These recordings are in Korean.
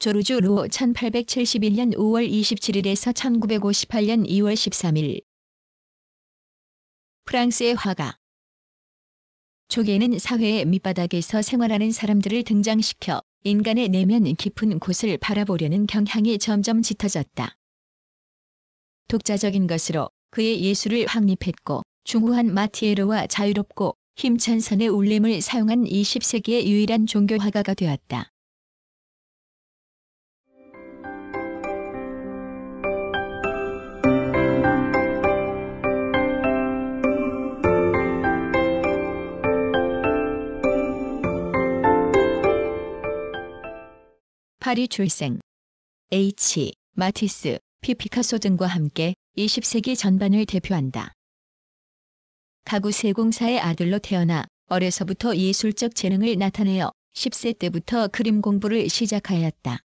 조르주로 루 1871년 5월 27일에서 1958년 2월 13일 프랑스의 화가 조개는 사회의 밑바닥에서 생활하는 사람들을 등장시켜 인간의 내면 깊은 곳을 바라보려는 경향이 점점 짙어졌다. 독자적인 것으로 그의 예술을 확립했고 중후한 마티에르와 자유롭고 힘찬 선의 울림을 사용한 20세기의 유일한 종교화가가 되었다. 파리 출생, H. 마티스, 피 피카소 등과 함께 20세기 전반을 대표한다. 가구 세공사의 아들로 태어나 어려서부터 예술적 재능을 나타내어 10세 때부터 그림 공부를 시작하였다.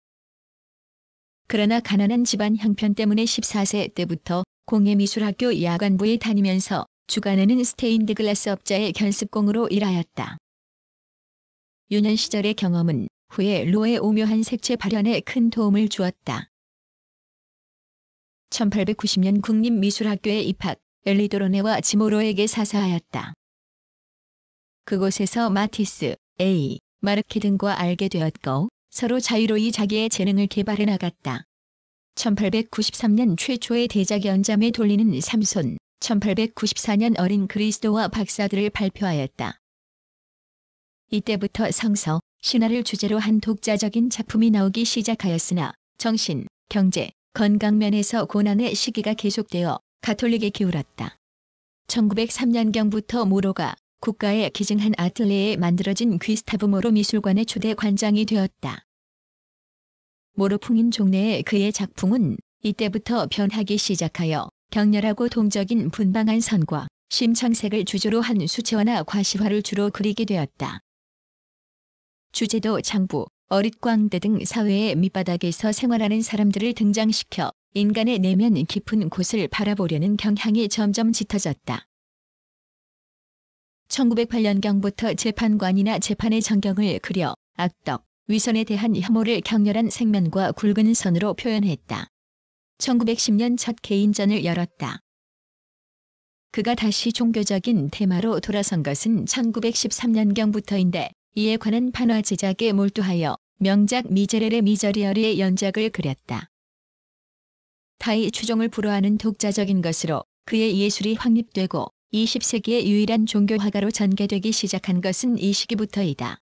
그러나 가난한 집안 형편 때문에 14세 때부터 공예미술학교 야간부에 다니면서 주간에는 스테인드글라스 업자의 견습공으로 일하였다. 유년 시절의 경험은 후에 로의 오묘한 색채 발현에 큰 도움을 주었다. 1890년 국립미술학교에 입학, 엘리도로네와 지모로에게 사사하였다. 그곳에서 마티스, 에이, 마르케 등과 알게 되었고 서로 자유로이 자기의 재능을 개발해 나갔다. 1893년 최초의 대작 연잠에 돌리는 삼손, 1894년 어린 그리스도와 박사들을 발표하였다. 이때부터 성서, 신화를 주제로 한 독자적인 작품이 나오기 시작하였으나 정신, 경제, 건강 면에서 고난의 시기가 계속되어 가톨릭에 기울었다. 1903년경부터 모로가 국가의 기증한 아틀레에 만들어진 귀스타브 모로 미술관의 초대 관장이 되었다. 모로풍인 종래의 그의 작품은 이때부터 변하기 시작하여 격렬하고 동적인 분방한 선과 심창색을 주조로 한 수채화나 과시화를 주로 그리게 되었다. 주제도 장부, 어릿광대 등 사회의 밑바닥에서 생활하는 사람들을 등장시켜 인간의 내면 깊은 곳을 바라보려는 경향이 점점 짙어졌다. 1908년경부터 재판관이나 재판의 전경을 그려 악덕, 위선에 대한 혐오를 격렬한 생면과 굵은 선으로 표현했다. 1910년 첫 개인전을 열었다. 그가 다시 종교적인 테마로 돌아선 것은 1913년경부터인데 이에 관한 판화 제작에 몰두하여 명작 미제레레 미저리어리의 연작을 그렸다. 타이 추종을 불허하는 독자적인 것으로 그의 예술이 확립되고 20세기의 유일한 종교화가로 전개되기 시작한 것은 이 시기부터이다.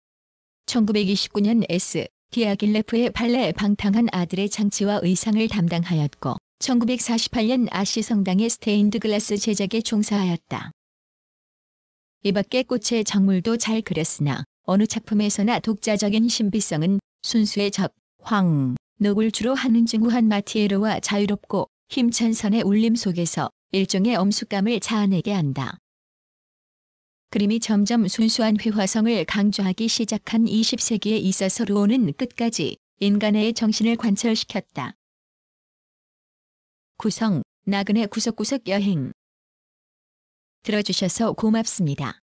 1929년 S. 디아길레프의 팔레 방탕한 아들의 장치와 의상을 담당하였고 1948년 아시 성당의 스테인드 글라스 제작에 종사하였다. 이 밖에 꽃의 작물도 잘 그렸으나 어느 작품에서나 독자적인 신비성은 순수의 적, 황, 녹을 주로 하는 증후한 마티에르와 자유롭고 힘찬 선의 울림 속에서 일종의 엄숙감을 자아내게 한다. 그림이 점점 순수한 회화성을 강조하기 시작한 20세기에 있어서 로오는 끝까지 인간의 정신을 관철시켰다. 구성, 나그네 구석구석 여행 들어주셔서 고맙습니다.